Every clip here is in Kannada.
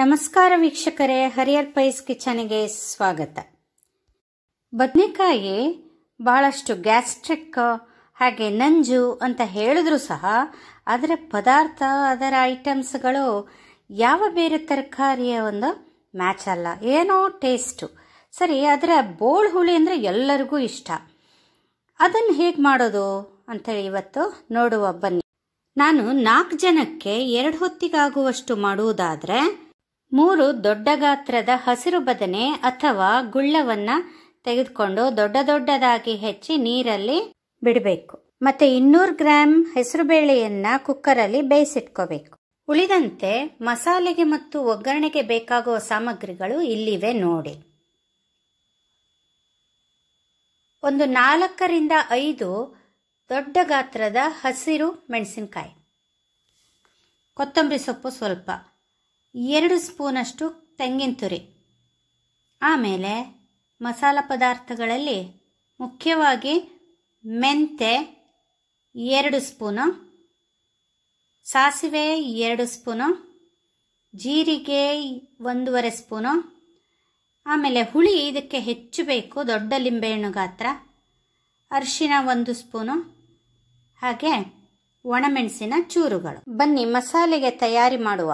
ನಮಸ್ಕಾರ ವೀಕ್ಷಕರೇ ಹರಿಯರ್ ಪೈಸ್ ಕಿಚನ್ಗೆ ಸ್ವಾಗತ ಬದನೆಕಾಯಿ ಬಹಳಷ್ಟು ಗ್ಯಾಸ್ಟ್ರಿಕ್ ಹಾಗೆ ನಂಜು ಅಂತ ಹೇಳಿದ್ರು ಸಹ ಅದರ ಪದಾರ್ಥ ಅದರ ಐಟಮ್ಸ್ಗಳು ಯಾವ ಬೇರೆ ತರಕಾರಿಯ ಒಂದು ಮ್ಯಾಚ್ ಅಲ್ಲ ಏನೋ ಟೇಸ್ಟು ಸರಿ ಅದರ ಬೋಳ್ ಹುಳಿ ಅಂದರೆ ಎಲ್ಲರಿಗೂ ಇಷ್ಟ ಅದನ್ನು ಹೇಗೆ ಮಾಡೋದು ಅಂತೇಳಿ ಇವತ್ತು ನೋಡುವ ಬನ್ನಿ ನಾನು ನಾಲ್ಕು ಜನಕ್ಕೆ ಎರಡು ಹೊತ್ತಿಗಾಗುವಷ್ಟು ಮಾಡುವುದಾದರೆ ಮೂರು ದೊಡ್ಡ ಗಾತ್ರದ ಹಸಿರು ಬದನೆ ಅಥವಾ ಗುಳ್ಳವನ್ನ ತೆಗೆದುಕೊಂಡು ದೊಡ್ಡ ದೊಡ್ಡದಾಗಿ ಹೆಚ್ಚಿ ನೀರಲ್ಲಿ ಬಿಡಬೇಕು ಮತ್ತೆ ಇನ್ನೂರು ಗ್ರಾಮ್ ಕುಕ್ಕರ್ ಕುಕ್ಕರಲ್ಲಿ ಬೇಯಿಸಿಟ್ಕೋಬೇಕು ಉಳಿದಂತೆ ಮಸಾಲೆಗೆ ಮತ್ತು ಒಗ್ಗರಣೆಗೆ ಬೇಕಾಗುವ ಸಾಮಗ್ರಿಗಳು ಇಲ್ಲಿವೆ ನೋಡಿ ಒಂದು ನಾಲ್ಕರಿಂದ ಐದು ದೊಡ್ಡ ಗಾತ್ರದ ಹಸಿರು ಮೆಣಸಿನಕಾಯಿ ಕೊತ್ತಂಬರಿ ಸೊಪ್ಪು ಸ್ವಲ್ಪ ಎರಡು ಸ್ಪೂನಷ್ಟು ತೆಂಗಿನ ತುರಿ ಆಮೇಲೆ ಮಸಾಲ ಪದಾರ್ಥಗಳಲ್ಲಿ ಮುಖ್ಯವಾಗಿ ಮೆಂತೆ ಎರಡು ಸ್ಪೂನು ಸಾಸಿವೆ ಎರಡು ಸ್ಪೂನು ಜೀರಿಗೆ ಒಂದೂವರೆ ಸ್ಪೂನು ಆಮೇಲೆ ಹುಳಿ ಇದಕ್ಕೆ ಹೆಚ್ಚು ಬೇಕು ದೊಡ್ಡ ಲಿಂಬೆಹಣ್ಣು ಗಾತ್ರ ಅರಿಶಿನ ಒಂದು ಸ್ಪೂನು ಹಾಗೆ ಒಣಮೆಣಸಿನ ಚೂರುಗಳು ಬನ್ನಿ ಮಸಾಲೆಗೆ ತಯಾರಿ ಮಾಡುವ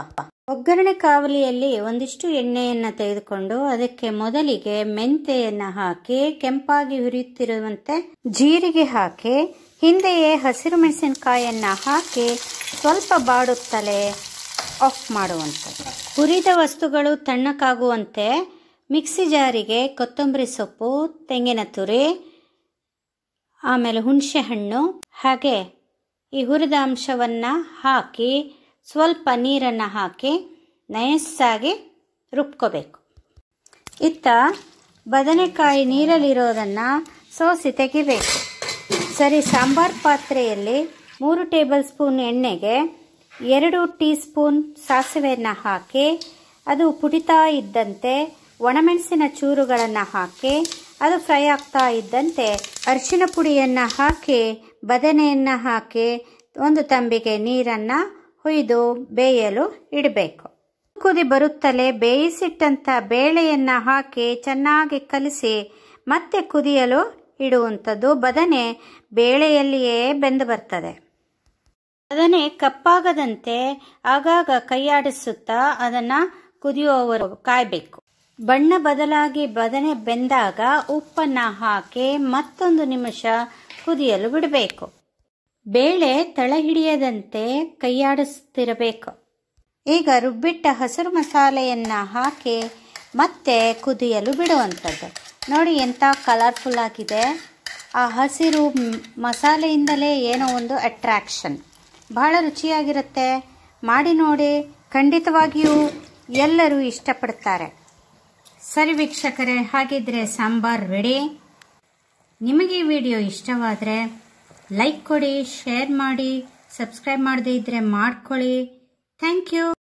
ಒಗ್ಗರಣೆ ಕಾವಲಿಯಲ್ಲಿ ಒಂದಿಷ್ಟು ಎಣ್ಣೆಯನ್ನು ತೆಗೆದುಕೊಂಡು ಅದಕ್ಕೆ ಮೊದಲಿಗೆ ಮೆಂತೆಯನ್ನು ಹಾಕಿ ಕೆಂಪಾಗಿ ಹುರಿಯುತ್ತಿರುವಂತೆ ಜೀರಿಗೆ ಹಾಕಿ ಹಿಂದೆಯೇ ಹಸಿರು ಮೆಣಸಿನಕಾಯಿಯನ್ನು ಹಾಕಿ ಸ್ವಲ್ಪ ಬಾಡುತ್ತಲೇ ಆಫ್ ಮಾಡುವಂತೆ ಹುರಿದ ವಸ್ತುಗಳು ತಣ್ಣಕ್ಕಾಗುವಂತೆ ಮಿಕ್ಸಿ ಜಾರಿಗೆ ಕೊತ್ತಂಬರಿ ಸೊಪ್ಪು ತೆಂಗಿನ ತುರಿ ಆಮೇಲೆ ಹುಣಸೆ ಹಣ್ಣು ಹಾಗೆ ಈ ಹುರಿದ ಅಂಶವನ್ನು ಹಾಕಿ ಸ್ವಲ್ಪ ನೀರನ್ನು ಹಾಕಿ ನಯಸ್ಸಾಗಿ ರುಬ್ಕೋಬೇಕು ಇತ್ತ ಬದನೆಕಾಯಿ ನೀರಲ್ಲಿರೋದನ್ನು ಸೋಸಿ ತೆಗಿಬೇಕು ಸರಿ ಸಾಂಬಾರ್ ಪಾತ್ರೆಯಲ್ಲಿ ಮೂರು ಟೇಬಲ್ ಸ್ಪೂನ್ ಎಣ್ಣೆಗೆ ಎರಡು ಟೀ ಸ್ಪೂನ್ ಸಾಸಿವೆಯನ್ನು ಹಾಕಿ ಅದು ಪುಡಿತಾ ಇದ್ದಂತೆ ಒಣಮೆಣಸಿನ ಚೂರುಗಳನ್ನು ಹಾಕಿ ಅದು ಫ್ರೈ ಆಗ್ತಾ ಇದ್ದಂತೆ ಅರಿಶಿನ ಪುಡಿಯನ್ನು ಹಾಕಿ ಬದನೆಯನ್ನು ಹಾಕಿ ಒಂದು ತಂಬಿಗೆ ನೀರನ್ನು ಹುಯ್ದು ಬೇಯಲು ಇಡಬೇಕು ಕುದಿ ಬರುತ್ತಲೇ ಬೇಯಿಸಿಟ್ಟಂಥ ಬೇಳೆಯನ್ನು ಹಾಕಿ ಚೆನ್ನಾಗಿ ಕಲಿಸಿ ಮತ್ತೆ ಕುದಿಯಲು ಇಡುವಂಥದ್ದು ಬದನೆ ಬೇಳೆಯಲ್ಲಿಯೇ ಬೆಂದು ಬರ್ತದೆ ಬದನೆ ಕಪ್ಪಾಗದಂತೆ ಆಗಾಗ ಕೈಯಾಡಿಸುತ್ತಾ ಅದನ್ನು ಕುದಿಯುವವರು ಕಾಯಬೇಕು ಬಣ್ಣ ಬದಲಾಗಿ ಬದನೆ ಬೆಂದಾಗ ಉಪ್ಪನ್ನು ಹಾಕಿ ಮತ್ತೊಂದು ನಿಮಿಷ ಕುದಿಯಲು ಬಿಡಬೇಕು ಬೇಳೆ ತಳ ಹಿಡಿಯದಂತೆ ಕೈಯಾಡಿಸ್ತಿರಬೇಕು ಈಗ ರುಬ್ಬಿಟ್ಟ ಹಸಿರು ಮಸಾಲೆಯನ್ನು ಹಾಕಿ ಮತ್ತೆ ಕುದಿಯಲು ಬಿಡುವಂಥದ್ದು ನೋಡಿ ಎಂಥ ಕಲರ್ಫುಲ್ ಆಗಿದೆ ಆ ಹಸಿರು ಮಸಾಲೆಯಿಂದಲೇ ಏನೋ ಒಂದು ಅಟ್ರ್ಯಾಕ್ಷನ್ ಬಹಳ ರುಚಿಯಾಗಿರುತ್ತೆ ಮಾಡಿ ನೋಡಿ ಖಂಡಿತವಾಗಿಯೂ ಎಲ್ಲರೂ ಇಷ್ಟಪಡ್ತಾರೆ ಸರಿ ವೀಕ್ಷಕರೇ ಹಾಗಿದ್ರೆ ಸಾಂಬಾರ್ ರೆಡಿ ನಿಮಗೆ ಈ ವಿಡಿಯೋ ಇಷ್ಟವಾದರೆ ಲೈಕ್ ಕೊಡಿ ಶೇರ್ ಮಾಡಿ ಸಬ್ಸ್ಕ್ರೈಬ್ ಮಾಡದೇ ಇದ್ರೆ ಮಾಡ್ಕೊಳ್ಳಿ ಥ್ಯಾಂಕ್ ಯು